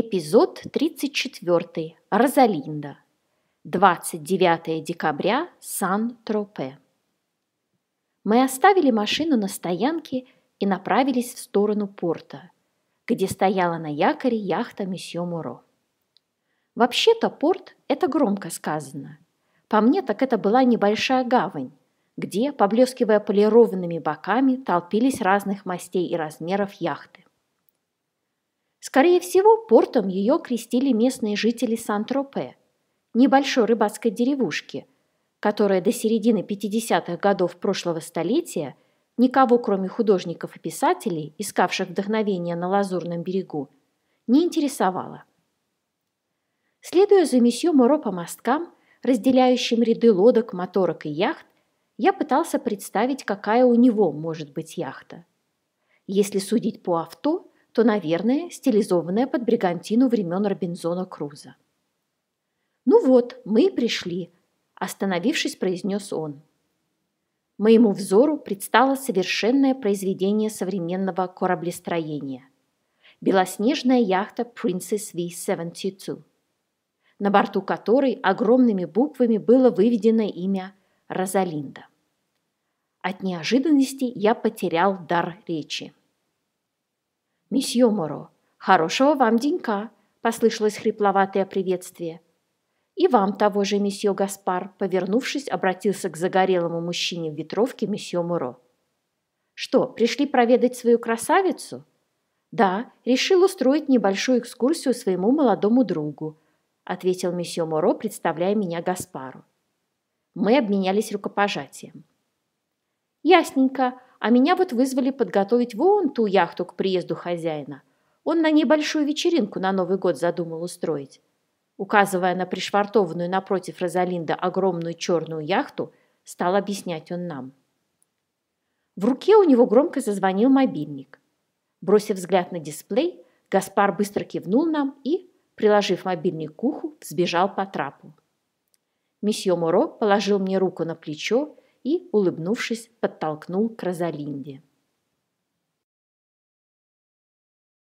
Эпизод 34. Розалинда. 29 декабря. Сан-Тропе. Мы оставили машину на стоянке и направились в сторону порта, где стояла на якоре яхта месье Муро. Вообще-то порт – это громко сказано. По мне так это была небольшая гавань, где, поблескивая полированными боками, толпились разных мастей и размеров яхты. Скорее всего, портом ее крестили местные жители Сан-Тропе, небольшой рыбацкой деревушки, которая до середины 50-х годов прошлого столетия никого, кроме художников и писателей, искавших вдохновение на Лазурном берегу, не интересовала. Следуя за месье Моро по мосткам, разделяющим ряды лодок, моторок и яхт, я пытался представить, какая у него может быть яхта. Если судить по авто, то, наверное, стилизованная под бригантину времен Робинзона Круза. «Ну вот, мы и пришли», – остановившись, произнес он. Моему взору предстало совершенное произведение современного кораблестроения – белоснежная яхта Princess V-72, на борту которой огромными буквами было выведено имя Розалинда. От неожиданности я потерял дар речи. «Месье Моро, хорошего вам денька!» – послышалось хрипловатое приветствие. «И вам того же, месье Гаспар!» – повернувшись, обратился к загорелому мужчине в ветровке месье Моро. «Что, пришли проведать свою красавицу?» «Да, решил устроить небольшую экскурсию своему молодому другу», – ответил месье Моро, представляя меня Гаспару. Мы обменялись рукопожатием. «Ясненько а меня вот вызвали подготовить вон ту яхту к приезду хозяина. Он на ней большую вечеринку на Новый год задумал устроить. Указывая на пришвартованную напротив Розалинда огромную черную яхту, стал объяснять он нам. В руке у него громко зазвонил мобильник. Бросив взгляд на дисплей, Гаспар быстро кивнул нам и, приложив мобильник к уху, сбежал по трапу. Месье Муро положил мне руку на плечо и, улыбнувшись, подтолкнул к Розалинде.